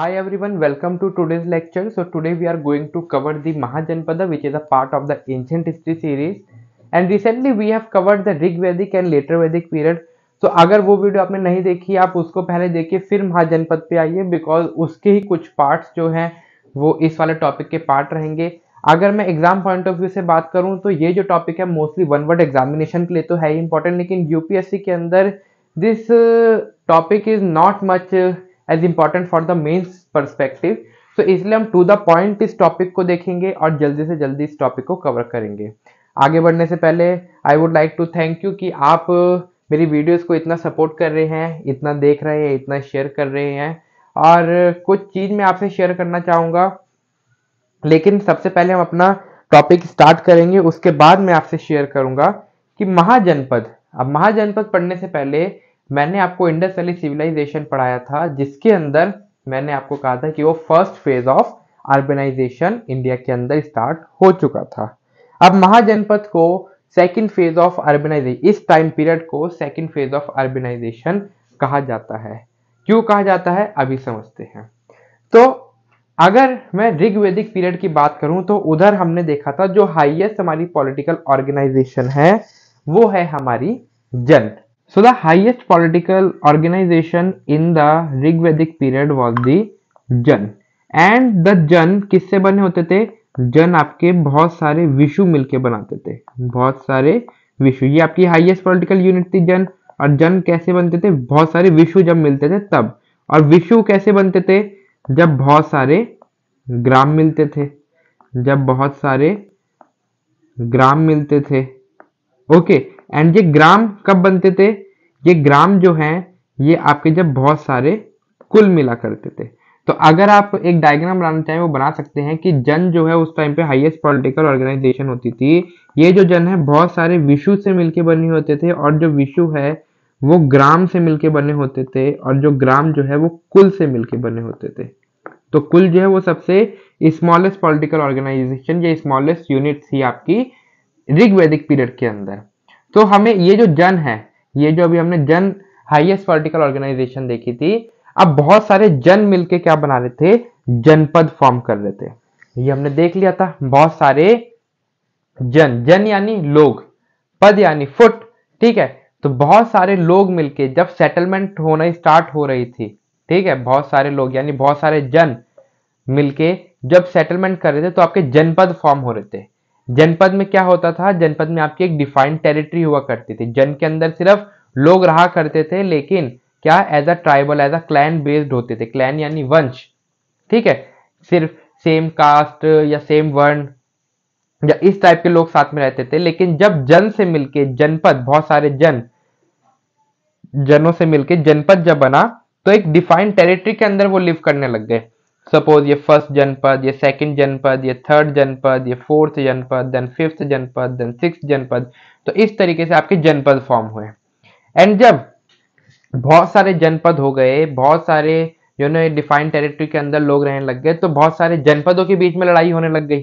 Hi everyone, welcome to today's lecture. So today we are going to cover the Mahajanpada which is a part of the ancient history series and recently we have covered the Rig Vedic and later Vedic period. तो so, अगर वो video आपने नहीं देखी आप उसको पहले देखिए फिर महाजनपद पे आइए बिकॉज उसके ही कुछ पार्ट्स जो हैं वो इस वाले टॉपिक के पार्ट रहेंगे अगर मैं एग्जाम पॉइंट ऑफ व्यू से बात करूं तो ये जो टॉपिक है मोस्टली वन वर्ड एग्जामिनेशन के लिए तो है इंपॉर्टेंट लेकिन यूपीएससी के अंदर this topic is not much as important for the mains perspective तो इसलिए हम टू द पॉइंट इस टॉपिक को देखेंगे और जल्दी से जल्दी इस टॉपिक को कवर करेंगे आगे बढ़ने से पहले I would like to thank you कि आप uh, मेरी वीडियोस को इतना सपोर्ट कर रहे हैं इतना देख रहे हैं इतना शेयर कर रहे हैं और uh, कुछ चीज़ मैं आपसे शेयर करना चाहूंगा लेकिन सबसे पहले हम अपना टॉपिक स्टार्ट करेंगे उसके बाद मैं आपसे शेयर करूंगा कि महाजनपद अब महाजनपद पढ़ने से पहले मैंने आपको इंडस वैली सिविलाइजेशन पढ़ाया था जिसके अंदर मैंने आपको कहा था कि वो first phase of urbanisation India के अंदर स्टार्ट हो चुका था अब महाजनपद को सेकेंड फेज ऑफ अर्बेनाइजेशन इस टाइम पीरियड को सेकेंड फेज ऑफ अर्बेनाइजेशन कहा जाता है क्यों कहा जाता है अभी समझते हैं तो अगर मैं ऋग्वेदिक पीरियड की बात करूं तो उधर हमने देखा था जो हाईएस्ट हमारी पॉलिटिकल ऑर्गेनाइजेशन है वो है हमारी जन So the highest political organization in the Rig Vedic period was the Jan. And the jana किससे बने होते थे जन आपके बहुत सारे विशु मिलके बनाते थे बहुत सारे विशु ये आपकी हाईएस्ट पॉलिटिकल यूनिट थी जन और जन कैसे बनते थे बहुत सारे विशु जब मिलते थे तब और विशु कैसे बनते थे जब बहुत सारे ग्राम मिलते थे जब बहुत सारे ग्राम मिलते थे ओके एंड ये ग्राम कब बनते थे ये ग्राम जो है ये आपके जब बहुत सारे कुल मिला करते थे तो अगर आप एक डायग्राम बनाना चाहें वो बना सकते हैं कि जन जो है उस टाइम पे हाईएस्ट पॉलिटिकल ऑर्गेनाइजेशन होती थी ये जो जन है बहुत सारे विशु से मिलके बने होते थे और जो विशु है वो ग्राम से मिलके बने होते थे और जो ग्राम जो है वो कुल से मिलके बने होते थे तो कुल जो है वो सबसे स्मॉलेस्ट पॉलिटिकल ऑर्गेनाइजेशन या स्मॉलेस्ट यूनिट थी आपकी ऋग्वैदिक पीरियड के अंदर तो हमें ये जो जन है ये जो अभी हमने जन हाइएस्ट पॉलिटिकल ऑर्गेनाइजेशन देखी थी अब बहुत सारे जन मिलके क्या बना रहे थे जनपद फॉर्म कर रहे थे ये हमने देख लिया था बहुत सारे जन जन यानी लोग पद यानी फुट ठीक है तो बहुत सारे लोग मिलके जब सेटलमेंट होना स्टार्ट हो रही थी ठीक है बहुत सारे लोग यानी बहुत सारे जन मिलके जब सेटलमेंट कर रहे थे तो आपके जनपद फॉर्म हो रहे थे जनपद में क्या होता था जनपद में आपकी एक डिफाइंड टेरिटरी हुआ करती थी जन के अंदर सिर्फ लोग रहा करते थे लेकिन क्या as a tribal as a clan based होते थे क्लैन यानी वंश ठीक है सिर्फ सेम कास्ट या सेम वर्ण या इस टाइप के लोग साथ में रहते थे लेकिन जब जन से मिलके जनपद बहुत सारे जन जनों से मिलके जनपद जब बना तो एक डिफाइंड टेरिटरी के अंदर वो लिव करने लग गए सपोज ये फर्स्ट जनपद ये सेकंड जनपद ये थर्ड जनपद ये fourth janapada then fifth janapada then six janapada तो इस तरीके से आपके जनपद फॉर्म हुए एंड जब बहुत सारे जनपद हो गए बहुत सारे यू नो डिफाइंड टेरिटरी के अंदर लोग रहने लग गए तो बहुत सारे जनपदों के बीच में लड़ाई होने लग गई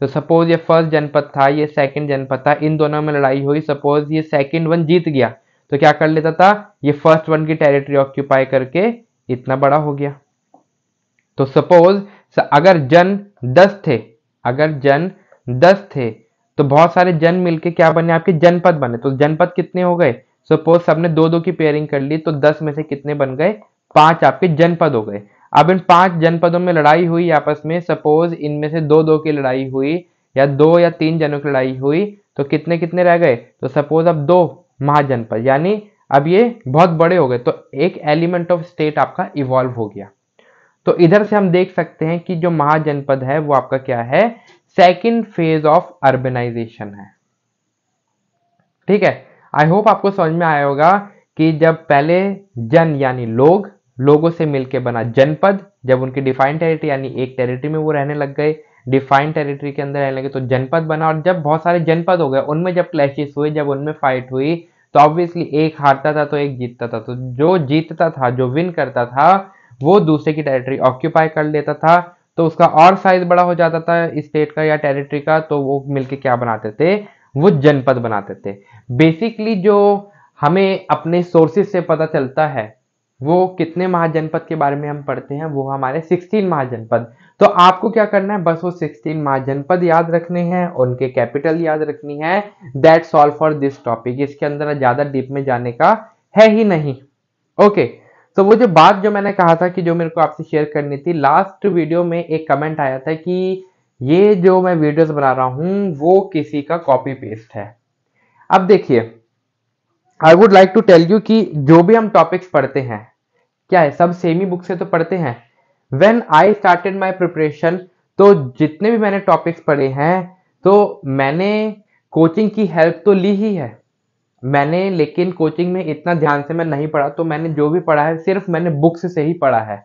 तो सपोज ये फर्स्ट जनपद था ये सेकंड जनपद था इन दोनों में लड़ाई हुई सपोज ये सेकंड वन जीत गया तो क्या कर लेता था ये फर्स्ट वन की टेरिटरी ऑक्यूपाई करके इतना बड़ा हो गया तो सपोज अगर जन दस थे अगर जन दस थे तो बहुत सारे जन मिलके क्या बने आपके जनपद बने तो जनपद कितने हो गए सपोज सबने दो दो की पेयरिंग कर ली तो दस में से कितने बन गए पांच आपके जनपद हो गए अब इन पांच जनपदों में लड़ाई हुई आपस में सपोज इनमें से दो दो की लड़ाई हुई या दो या तीन जनों की लड़ाई हुई तो कितने कितने रह गए तो सपोज अब दो महाजनपद यानी अब ये बहुत बड़े हो गए तो एक एलिमेंट ऑफ स्टेट आपका इवॉल्व हो गया तो इधर से हम देख सकते हैं कि जो महाजनपद है वो आपका क्या है सेकेंड फेज ऑफ अर्बेनाइजेशन है ठीक है आई होप आपको समझ में आया होगा कि जब पहले जन यानी लोग लोगों से मिलकर बना जनपद जब उनकी डिफाइंड टेरिटरी यानी एक टेरिटरी में वो रहने लग गए डिफाइंड टेरिटरी के अंदर रहने लगे तो जनपद बना और जब बहुत सारे जनपद हो गए उनमें जब क्लैशेस हुए जब उनमें फाइट हुई तो ऑब्वियसली एक हारता था तो एक जीतता था तो जो जीतता था जो विन करता था वो दूसरे की टेरिटरी ऑक्यूपाई कर लेता था तो उसका और साइज बड़ा हो जाता था स्टेट का या टेरिटरी का तो वो मिलके क्या बनाते थे वो जनपद बनाते थे बेसिकली जो हमें अपने सोर्सेस से पता चलता है वो कितने महाजनपद के बारे में हम पढ़ते हैं वो हमारे 16 महाजनपद तो आपको क्या करना है बस वो 16 महाजनपद याद रखने हैं उनके कैपिटल याद रखनी है that solve for this topic इसके अंदर ज़्यादा डीप में जाने का है ही नहीं ओके okay. तो वो जो बात जो मैंने कहा था कि जो मेरे को आपसे शेयर करनी थी लास्ट वीडियो में एक कमेंट आया था कि ये जो मैं वीडियोस बना रहा हूं वो किसी का कॉपी पेस्ट है अब देखिए I would like to tell you कि जो भी हम टॉपिक्स पढ़ते हैं क्या है सब सेम ही बुक से तो पढ़ते हैं when I started my preparation तो जितने भी मैंने टॉपिक्स पढ़े हैं तो मैंने कोचिंग की हेल्प तो ली ही है मैंने लेकिन कोचिंग में इतना ध्यान से मैं नहीं पढ़ा तो मैंने जो भी पढ़ा है सिर्फ मैंने बुक्स से ही पढ़ा है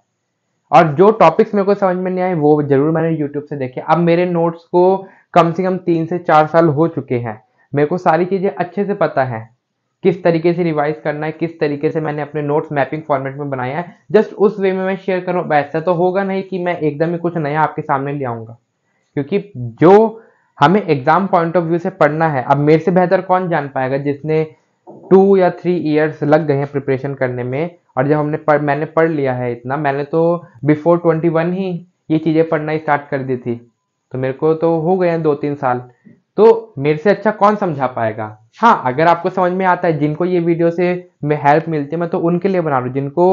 और जो टॉपिक्स मेरे को समझ में नहीं आए वो जरूर मैंने यूट्यूब से देखे अब मेरे नोट्स को कम से कम तीन से चार साल हो चुके हैं मेरे को सारी चीज़ें अच्छे से पता है किस तरीके से रिवाइज करना है किस तरीके से मैंने अपने नोट्स मैपिंग फॉर्मेट में बनाया है जस्ट उस वे में मैं शेयर करूँ ऐसा तो होगा नहीं कि मैं एकदम ही कुछ नया आपके सामने ले आऊंगा क्योंकि जो हमें एग्जाम पॉइंट ऑफ व्यू से पढ़ना है अब मेरे से बेहतर कौन जान पाएगा जिसने टू या थ्री ईयर्स लग गए हैं प्रिपरेशन करने में और जब हमने पढ़ मैंने पढ़ लिया है इतना मैंने तो बिफोर ट्वेंटी वन ही ये चीज़ें पढ़ना स्टार्ट कर दी थी तो मेरे को तो हो गए हैं दो तीन साल तो मेरे से अच्छा कौन समझा पाएगा हाँ अगर आपको समझ में आता है जिनको ये वीडियो से मैं हेल्प मिलती है मैं तो उनके लिए बना रहा हूँ जिनको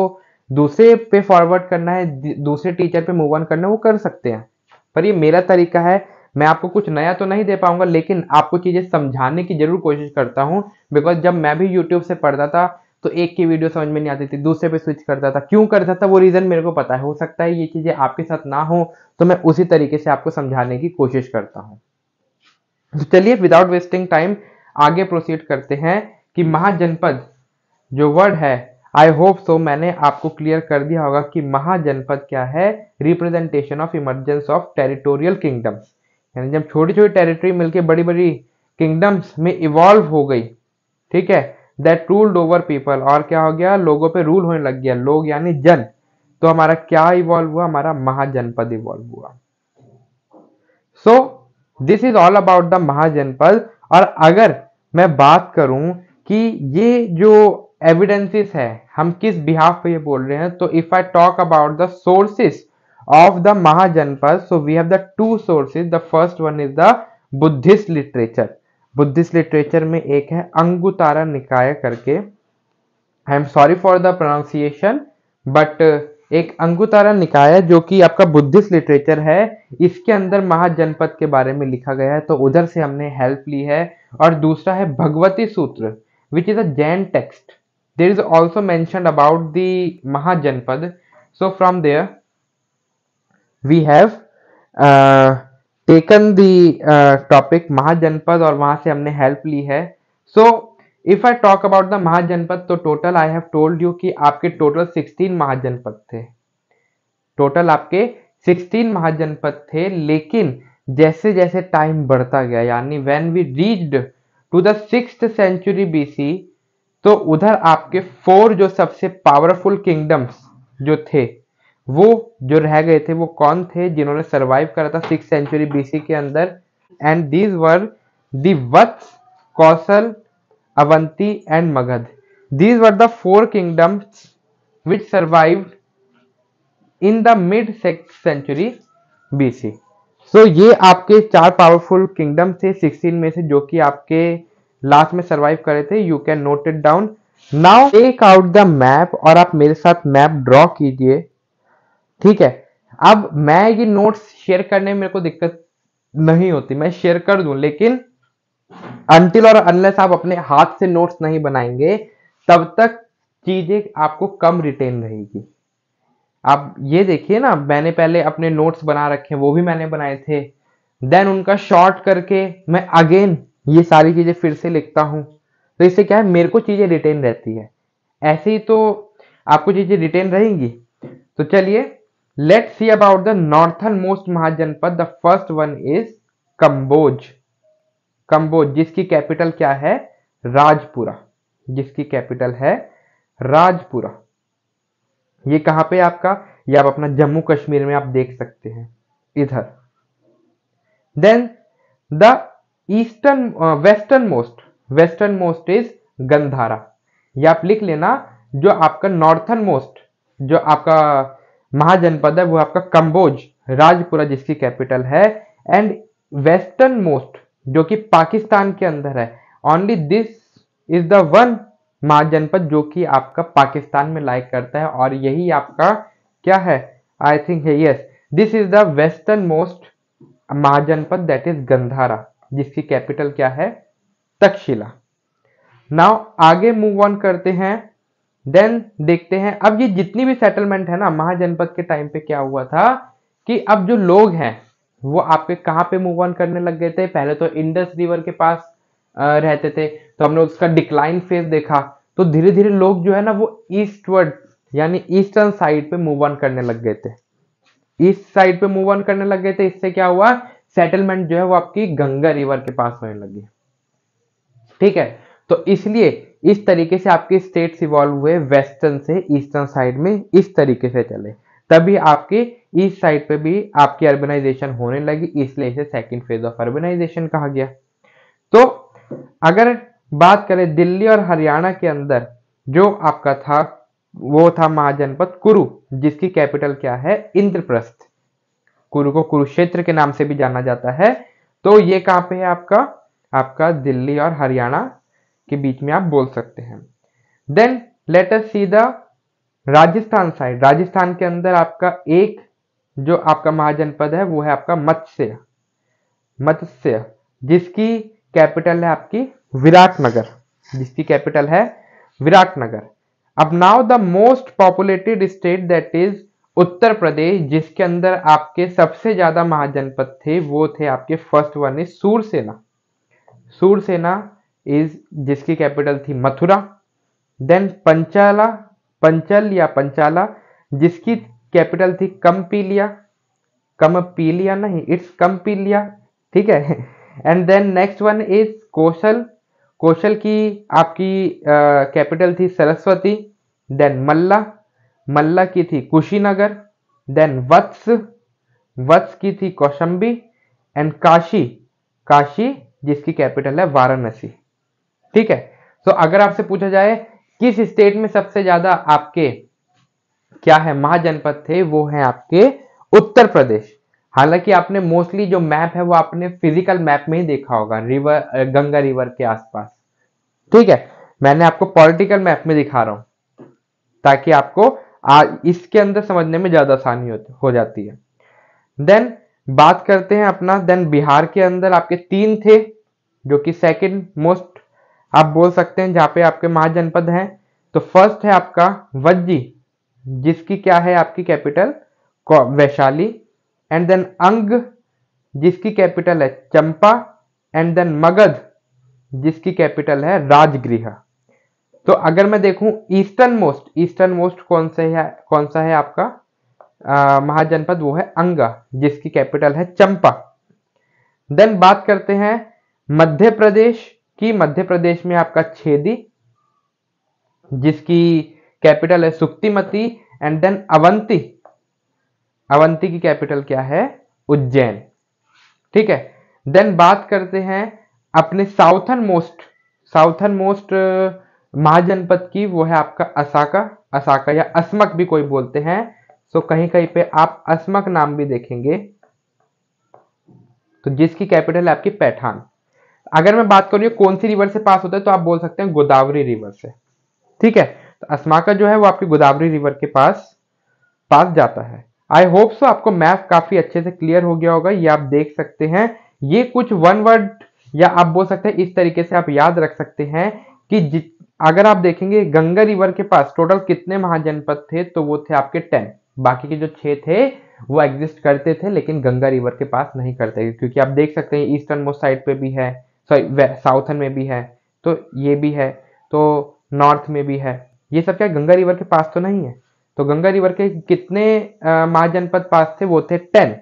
दूसरे पे फॉरवर्ड करना है दूसरे टीचर पे मूव ऑन करना है वो कर सकते हैं पर ये मेरा तरीका है मैं आपको कुछ नया तो नहीं दे पाऊंगा लेकिन आपको चीज़ें समझाने की जरूर कोशिश करता हूँ बिकॉज जब मैं भी यूट्यूब से पढ़ता था तो एक की वीडियो समझ में नहीं आती थी दूसरे पे स्विच करता था क्यों करता था वो रीज़न मेरे को पता है हो सकता है ये चीज़ें आपके साथ ना हो तो मैं उसी तरीके से आपको समझाने की कोशिश करता हूँ तो चलिए विदाउट वेस्टिंग टाइम आगे प्रोसीड करते हैं कि महाजनपद जो वर्ड है आई होप सो मैंने आपको क्लियर कर दिया होगा कि महाजनपद क्या है representation of emergence of territorial kingdoms यानी जब छोटी छोटी टेरिटरी मिलके बड़ी बड़ी किंगडम्स में इवॉल्व हो गई ठीक है दैट रूल्ड ओवर पीपल और क्या हो गया लोगों पे रूल होने लग गया लोग यानी जन तो हमारा क्या इवॉल्व हुआ हमारा महाजनपद इवॉल्व हुआ so this is all about the mahajanapada और अगर मैं बात करूं कि ये जो एविडेंसेस है हम किस बिहाफ पे ये बोल रहे हैं तो if I talk about the sources of the Mahajanpas. So we have the two sources. The first one is the Buddhist literature. Buddhist literature में एक है अंगुतारा निकाय करके I am sorry for the pronunciation but एक अंगुतारा निकाय जो कि आपका Buddhist literature है इसके अंदर महाजनपद के बारे में लिखा गया है तो उधर से हमने हेल्प ली है और दूसरा है Bhagavati Sutra which is a Jain text there is also mention about the mahajanapada so from there we have uh, taken the uh, topic Mahajanpad और वहाँ से हमने help ली है so if I talk about the Mahajanpad तो total I have told you कि आपके total 16 महाजनपद थे total आपके 16 महाजनपद थे लेकिन जैसे जैसे टाइम बढ़ता गया यानी when we reached to the six century BC तो उधर आपके फोर जो सबसे पावरफुल किंगडम्स जो थे वो जो रह गए थे वो कौन थे जिन्होंने सरवाइव करा था सिक्स सेंचुरी बीसी के अंदर and these were Vatsa Kosala Avanti and Magadha these were the four kingdoms which survive in the mid six century BC so ये आपके चार पावरफुल किंगडम थे 16 में से जो कि आपके लास्ट में सरवाइव करे थे you can note it down now take out the map और आप मेरे साथ मैप ड्रॉ कीजिए ठीक है अब मैं ये नोट्स शेयर करने में मेरे को दिक्कत नहीं होती मैं शेयर कर दू लेकिन अंटिल और अनलेस आप अपने हाथ से नोट्स नहीं बनाएंगे तब तक चीजें आपको कम रिटेन रहेगी आप ये देखिए ना मैंने पहले अपने नोट्स बना रखे वो भी मैंने बनाए थे देन उनका शॉर्ट करके मैं अगेन ये सारी चीजें फिर से लिखता हूं तो इससे क्या है मेरे को चीजें रिटेन रहती है ऐसे ही तो आपको चीजें रिटेन रहेंगी तो चलिए see about the northern most mahajanapada the first one is Kamboja Kamboja जिसकी कैपिटल क्या है राजपुरा जिसकी कैपिटल है राजपुरा ये कहां पे आपका ये आप अपना जम्मू कश्मीर में आप देख सकते हैं इधर then the eastern western most western most is Gandhara ये आप लिख लेना जो आपका नॉर्थन मोस्ट जो आपका महाजनपद है वो आपका कंबोज राजपुरा जिसकी कैपिटल है एंड वेस्टर्न मोस्ट जो कि पाकिस्तान के अंदर है only this is the one mahajanapada जो कि आपका पाकिस्तान में लाइक करता है और यही आपका क्या है आई थिंक है yes this is the western most mahajanapada that is Gandhara जिसकी कैपिटल क्या है तक्षशिला नाउ आगे मूव ऑन करते हैं देन देखते हैं अब ये जितनी भी सेटलमेंट है ना महाजनपद के टाइम पे क्या हुआ था कि अब जो लोग हैं वो आपके कहाँ पे मूव ऑन करने लग गए थे पहले तो इंडस रिवर के पास रहते थे तो हमने उसका डिक्लाइन फेज देखा तो धीरे धीरे लोग जो है ना वो ईस्टवर्ड यानी ईस्टर्न साइड पे मूव ऑन करने लग गए थे ईस्ट साइड पे मूव ऑन करने लग गए थे इससे क्या हुआ सेटलमेंट जो है वो आपकी गंगा रिवर के पास होने लगी ठीक है तो इसलिए इस तरीके से आपके स्टेट्स इवॉल्व हुए वेस्टर्न से ईस्टर्न साइड में इस तरीके से चले तभी आपके ईस्ट साइड पे भी आपकी अर्बेनाइजेशन होने लगी इसलिए इसे सेकंड फेज ऑफ अर्बेनाइजेशन कहा गया तो अगर बात करें दिल्ली और हरियाणा के अंदर जो आपका था वो था महाजनपद कुरु जिसकी कैपिटल क्या है इंद्रप्रस्थ कुरु को कुरुक्षेत्र के नाम से भी जाना जाता है तो ये कहां पे है आपका आपका दिल्ली और हरियाणा के बीच में आप बोल सकते हैं then let us see the Rajasthan side Rajasthan के अंदर आपका एक जो आपका महाजनपद है वो है आपका मत्स्य मत्स्य जिसकी कैपिटल है आपकी विराटनगर जिसकी कैपिटल है विराटनगर अब now the most populated state that is Uttar Pradesh जिसके अंदर आपके सबसे ज्यादा महाजनपद थे वो थे आपके first one is Surasena Surasena is जिसकी कैपिटल थी मथुरा देन पंचाला पंचल या पंचाला जिसकी कैपिटल थी कम्पीलिया कमपीलिया नहीं इट्स कम्पीलिया ठीक है and then next one is Kosala Kosala की आपकी कैपिटल uh, थी सरस्वती देन मल्ला मल्ला की थी कुशीनगर देन वत्स वत्स की थी कौशंबी एंड काशी काशी जिसकी कैपिटल है वाराणसी ठीक है तो अगर आपसे पूछा जाए किस स्टेट में सबसे ज्यादा आपके क्या है महाजनपद थे वो है आपके उत्तर प्रदेश हालांकि आपने मोस्टली जो मैप है वो आपने फिजिकल मैप में ही देखा होगा रिवर गंगा रिवर के आसपास ठीक है मैंने आपको पॉलिटिकल मैप में दिखा रहा हूं ताकि आपको आ, इसके अंदर समझने में ज्यादा आसानी हो जाती है देन बात करते हैं अपना देन बिहार के अंदर आपके तीन थे जो कि सेकंड मोस्ट आप बोल सकते हैं जहां पे आपके महाजनपद हैं तो फर्स्ट है आपका वज्जी जिसकी क्या है आपकी कैपिटल वैशाली एंड देन अंग जिसकी कैपिटल है चंपा एंड देन मगध जिसकी कैपिटल है राजगृह तो अगर मैं देखूं ईस्टर्न मोस्ट ईस्टर्न मोस्ट कौन सा है कौन सा है आपका महाजनपद वो है अंगा जिसकी कैपिटल है चंपा देन बात करते हैं मध्य प्रदेश कि मध्य प्रदेश में आपका छेदी जिसकी कैपिटल है सुक्तिमती एंड देन अवंती अवंती की कैपिटल क्या है उज्जैन ठीक है देन बात करते हैं अपने southern most southern most mahajanapada की वो है आपका असाका असाका या अस्मक भी कोई बोलते हैं सो कहीं कहीं पे आप अस्मक नाम भी देखेंगे तो जिसकी कैपिटल है आपकी पैठान अगर मैं बात करूं कौन सी रिवर से पास होता है तो आप बोल सकते हैं गोदावरी रिवर से ठीक है तो अस्माका जो है वो आपकी गोदावरी रिवर के पास पास जाता है आई होप सो आपको मैथ काफी अच्छे से क्लियर हो गया होगा ये आप देख सकते हैं ये कुछ वन वर्ड या आप बोल सकते हैं इस तरीके से आप याद रख सकते हैं कि अगर आप देखेंगे गंगा रिवर के पास टोटल कितने महाजनपद थे तो वो थे आपके टेन बाकी के जो छे थे वो एग्जिस्ट करते थे लेकिन गंगा रिवर के पास नहीं करते क्योंकि आप देख सकते हैं ईस्टर्न मोस्ट साइड पे भी है सॉरी साउथन में भी है तो ये भी है तो नॉर्थ में भी है ये सब क्या गंगा रिवर के पास तो नहीं है तो गंगा रिवर के कितने महाजनपद पास थे वो थे टेन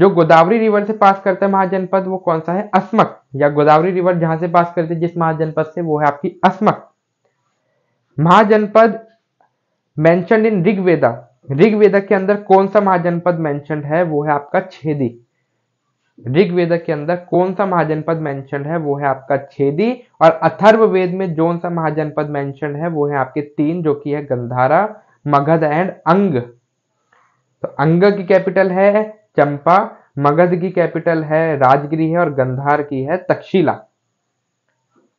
जो गोदावरी रिवर से पास करता है महाजनपद वो कौन सा है अस्मक या गोदावरी रिवर जहां से पास करते जिस महाजनपद से वो है आपकी अस्मक महाजनपद मेंशन इन ऋग्वेदा ऋग्वेदा के अंदर कौन सा महाजनपद मेंशन है वो है आपका छेदी ऋग्वेद के अंदर कौन सा महाजनपद मेंशन है वो है आपका छेदी और अथर्व वेद में जो सा महाजनपद मेंशन है वो है आपके तीन जो कि है गंधारा मगध एंड अंग तो अंग की कैपिटल है चंपा मगध की कैपिटल है राजगिरी है और गंधार की है तक्षशिला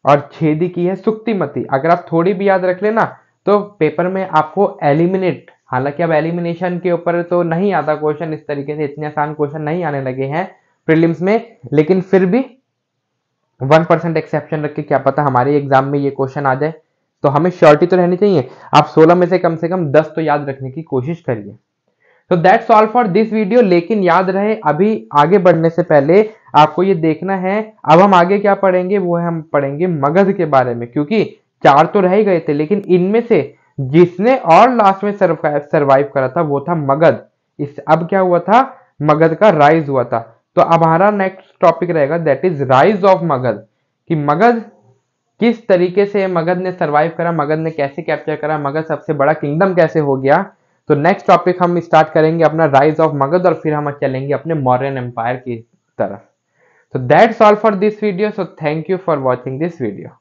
और छेदी की है सुक्तिमती अगर आप थोड़ी भी याद रख लेना तो पेपर में आपको एलिमिनेट हालांकि अब एलिमिनेशन के ऊपर तो नहीं आता क्वेश्चन इस तरीके से इतने आसान क्वेश्चन नहीं आने लगे हैं प्रीलिम्स में लेकिन फिर भी वन परसेंट एक्सेप्शन रख के क्या पता हमारे एग्जाम में ये क्वेश्चन आ जाए तो हमें श्योरिटी तो रहनी चाहिए आप 16 में से कम से कम 10 तो याद रखने की कोशिश करिए तो that's all for this video लेकिन याद रहे अभी आगे बढ़ने से पहले आपको ये देखना है अब हम आगे क्या पढ़ेंगे वो है हम पढ़ेंगे मगध के बारे में क्योंकि चार तो रह गए थे लेकिन इनमें से जिसने और लास्ट में सर्वाइव करा था वो था मगध इस अब क्या हुआ था मगध का राइज हुआ था तो अब हमारा नेक्स्ट टॉपिक रहेगा that is rise of Magadha कि मगध किस तरीके से मगध ने सरवाइव करा मगध ने कैसे कैप्चर करा मगध सबसे बड़ा किंगडम कैसे हो गया तो नेक्स्ट टॉपिक हम स्टार्ट करेंगे अपना राइज ऑफ मगध और फिर हम चलेंगे अपने मॉरन एम्पायर की तरफ तो that's all for this video so thank you for watching this video